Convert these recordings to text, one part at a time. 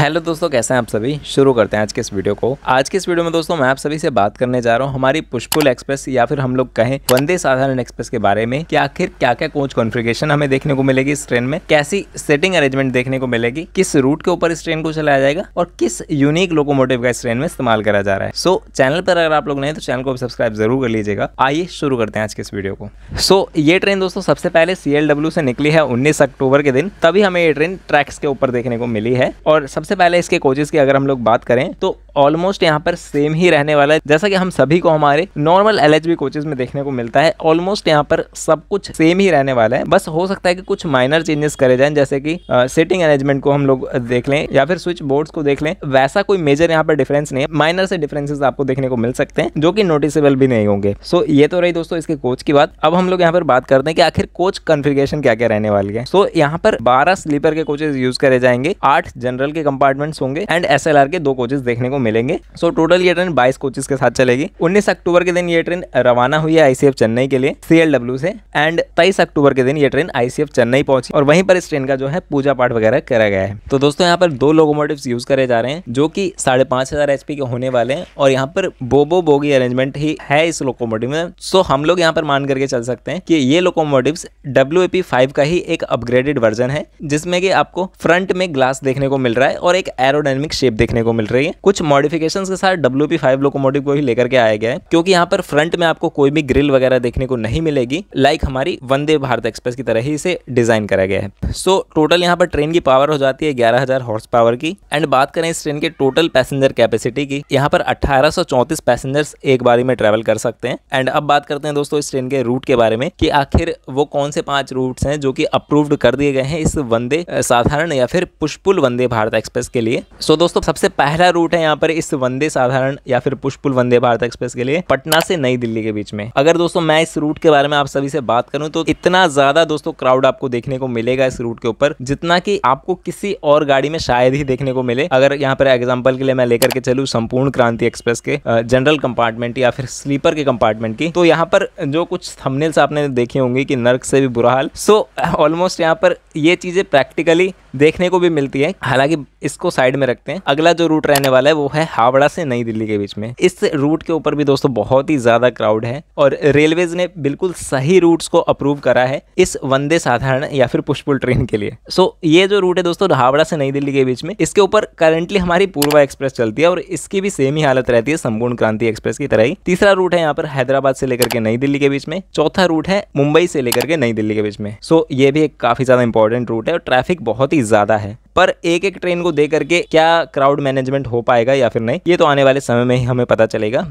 hello दोस्तों कैसे हैं आप सभी शुरू करते हैं आज के इस वीडियो को आज के इस वीडियो में दोस्तों मैं आप सभी से बात करने जा रहा हूं हमारी पुष्पुल एक्सप्रेस या फिर हम लोग कहें वंदे साधारण एक्सप्रेस के बारे में कि आखिर क्या क्या कोच कॉन्फ़िगरेशन हमें देखने को मिलेगी इस ट्रेन में कैसी सेटिंग अरेंजमेंट देखने को मिलेगी किस रूट के ऊपर इस ट्रेन को चलाया जाएगा और किस यूनिक लोकोमोटिव का इस ट्रेन में इस्तेमाल करा जा रहा है सो चैनल पर अगर आप लोग नहीं तो चैनल को सब्सक्राइब जरूर कर लीजिएगा आइए शुरू करते हैं आज के इस वीडियो को सो ये ट्रेन दोस्तों सबसे पहले सी से निकली है उन्नीस अक्टूबर के दिन तभी हमें ये ट्रेन ट्रैक्स के ऊपर देखने को मिली है और सबसे सबसे पहले इसके कोचेज की अगर हम लोग बात करें तो ऑलमोस्ट यहाँ पर सेम ही रहने वाला है जैसा कि हम सभी को हमारे नॉर्मल एल एच कोचेज में देखने को मिलता है ऑलमोस्ट यहाँ पर सब कुछ सेम ही रहने वाला है बस हो सकता है कि कुछ माइनर चेंजेस करे जाएं जैसे कि सेटिंग अरेंजमेंट को हम लोग देख लें या फिर स्विच बोर्ड्स को देख लें वैसा कोई मेजर यहाँ पर डिफरेंस नहीं है माइनर से डिफरेंसेज आपको देखने को मिल सकते हैं जो कि नोटिसेबल भी नहीं होंगे सो so, ये तो रही दोस्तों इसके कोच की बात अब हम लोग यहाँ पर बात करते हैं कि आखिर कोच कन्फिगेशन क्या क्या रहने वाली है सो यहाँ पर बारह स्लीपर के कोचेज यूज करे जाएंगे आठ जनरल के कंपनी कंपार्टमेंट्स होंगे एंड एस के दो कोचेज देखने को मिलेंगे सो so, टोटल ये ट्रेन बाईस कोचेज के साथ चलेगी उन्नीस अक्टूबर के दिन ये ट्रेन रवाना हुई है आईसीएफ चेन्नई के लिए सीएलडब्ल्यू से एंड तेईस अक्टूबर के दिन ये ट्रेन आईसीएफ चेन्नई पहुंची और वहीं पर इस ट्रेन का जो है पूजा पाठ वगैरह करा गया है तो दोस्तों यहाँ पर दो लोकोमोटिव यूज करे जा रहे हैं जो की साढ़े पांच हजार एचपी के होने वाले हैं और यहाँ पर बोबो बोगी अरेंजमेंट ही है इस लोकोमोटिव में सो हम लोग यहाँ पर मान करके चल सकते हैं कि ये लोकोमोटिव डब्ल्यू फाइव का ही एक अपग्रेडेड वर्जन है जिसमें कि आपको फ्रंट में ग्लास देखने को मिल रहा है और एक एरोडाइनमिक शेप देखने को मिल रही है कुछ मॉडिफिकेशन के साथ डब्ल्यू पी फाइव लोकोमोटिव को ही लेकर के आया गया है क्योंकि यहाँ पर फ्रंट में आपको कोई भी ग्रिल वगैरह देखने को नहीं मिलेगी लाइक हमारी वंदे भारत एक्सप्रेस की तरह ही इसे डिजाइन करा गया है सो टोटल यहाँ पर ट्रेन की पावर हो जाती है ग्यारह हजार हॉर्स पावर की एंड बात करें इस ट्रेन के टोटल पैसेंजर कैपेसिटी की यहाँ पर अट्ठारह सौ चौंतीस पैसेंजर्स एक बारी में ट्रेवल कर सकते हैं एंड अब बात करते हैं दोस्तों इस ट्रेन के रूट के बारे में कि आखिर वो कौन से पांच रूट्स हैं जो कि अप्रूव्ड कर दिए गए हैं इस वंदे साधारण या फिर push pull Vande Bharat express express के लिए सो दोस्तों सबसे पहला रूट है यहाँ पर इस वंदे साधारण या फिर पुष्पुल वंदे भारत एक्सप्रेस के लिए पटना से नई दिल्ली के बीच में अगर दोस्तों मैं इस रूट के बारे में आप सभी से बात करूं तो इतना ज्यादा दोस्तों क्राउड आपको देखने को मिलेगा इस रूट के ऊपर जितना की आपको किसी और गाड़ी में शायद ही देखने को मिले अगर यहाँ पर एग्जाम्पल के लिए मैं लेकर के चलू संपूर्ण क्रांति एक्सप्रेस के जनरल कंपार्टमेंट या फिर स्लीपर के कंपार्टमेंट की तो यहाँ पर जो कुछ थमनेल्स आपने देखे होंगे कि नर्क से भी बुरा हाल सो ऑलमोस्ट यहाँ पर ये चीज़ें प्रैक्टिकली देखने को भी मिलती है हालांकि इसको साइड में रखते हैं अगला जो रूट रहने वाला है वो है हावड़ा से नई दिल्ली के बीच में इस रूट के ऊपर भी दोस्तों बहुत ही ज़्यादा क्राउड है और रेलवेज ने बिल्कुल सही रूट्स को अप्रूव करा है इस वंदे साधारण या फिर पुष्पुल ट्रेन के लिए सो ये जो रूट है दोस्तों हावड़ा से नई दिल्ली के बीच में इसके ऊपर करेंटली हमारी पूर्वा एक्सप्रेस चलती है और इसकी भी सेम ही हालत रहती है संपूर्ण क्रांति एक्सप्रेस की तरह ही तीसरा रूट है यहाँ पर हैदराबाद से लेकर के नई दिल्ली के बीच में चौथा रूट है मुंबई से लेकर के नई दिल्ली के बीच में सो so, ये भी एक काफ़ी ज़्यादा इंपॉर्टेंट रूट है और ट्रैफिक बहुत ही ज़्यादा है पर एक एक ट्रेन को दे करके क्या क्राउड मैनेजमेंट हो पाएगा या फिर नहीं ये तो आने वाले समय में ही हमें पता चलेगा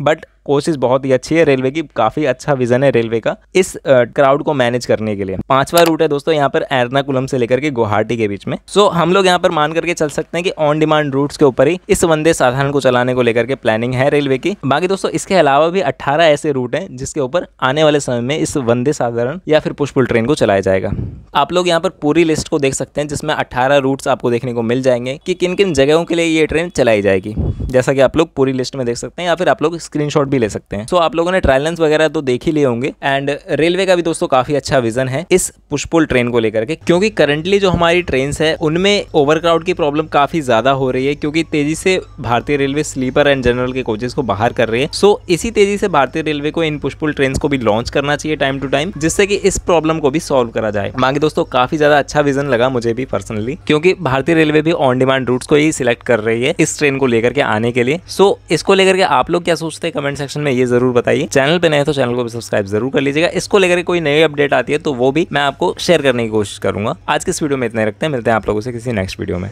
बट कोशिश बहुत ही अच्छी है रेलवे की काफ़ी अच्छा विजन है रेलवे का इस क्राउड को मैनेज करने के लिए पांचवा रूट है दोस्तों यहाँ पर एर्नाकुलम से लेकर के गुवाहाटी के बीच में सो हम लोग यहाँ पर मान करके चल सकते हैं कि ऑन डिमांड रूट्स के ऊपर ही इस वंदे साधारण को चलाने को लेकर के प्लानिंग है रेलवे की बाकी दोस्तों इसके अलावा भी अट्ठारह ऐसे रूट है जिसके ऊपर आने वाले समय में इस वंदे साधारण या फिर पुष्पुल ट्रेन को चलाया जाएगा आप लोग यहाँ पर पूरी लिस्ट को देख सकते हैं जिसमें अट्ठारह रूट्स आपको देखने को मिल जाएंगे कि किन किन जगहों के लिए ये ट्रेन चलाई जाएगी जैसा कि आप लोग पूरी लिस्ट में देख सकते हैं या फिर आप लोग स्क्रीनशॉट भी ले सकते हैं सो आप लोगों ने ट्रायल लेंस वगैरह तो देख ही लिए होंगे एंड रेलवे का भी दोस्तों काफी अच्छा विजन है इस पुष्पुल ट्रेन को लेकर के क्योंकि करंटली जो हमारी ट्रेन है उनमें ओवरक्राउड की प्रॉब्लम काफी ज्यादा हो रही है क्योंकि तेजी से भारतीय रेलवे स्लीपर एंड जनरल के कोचेस को बाहर कर रही है सो इसी तेजी से भारतीय रेलवे को इन पुष्पुल ट्रेन को भी लॉन्च करना चाहिए टाइम टू टाइम जिससे कि इस प्रॉब्लम को भी सॉल्व करा जाए मांगे दोस्तों काफी ज्यादा अच्छा विजन लगा मुझे भी पर्सनली क्योंकि भारतीय रेलवे भी ऑन डिमांड रूट्स को ही सिलेक्ट कर रही है इस ट्रेन को लेकर के आने के लिए सो so, इसको लेकर के आप लोग क्या सोचते हैं कमेंट सेक्शन में ये जरूर बताइए चैनल पर नए तो चैनल को सब्सक्राइब जरूर कर लीजिएगा इसको लेकर कोई नई अपडेट आती है तो वो भी मैं आपको शेयर करने की कोशिश करूंगा आज के इस वीडियो में इतना रखते हैं मिलते हैं आप लोगों से किसी नेक्स्ट वीडियो में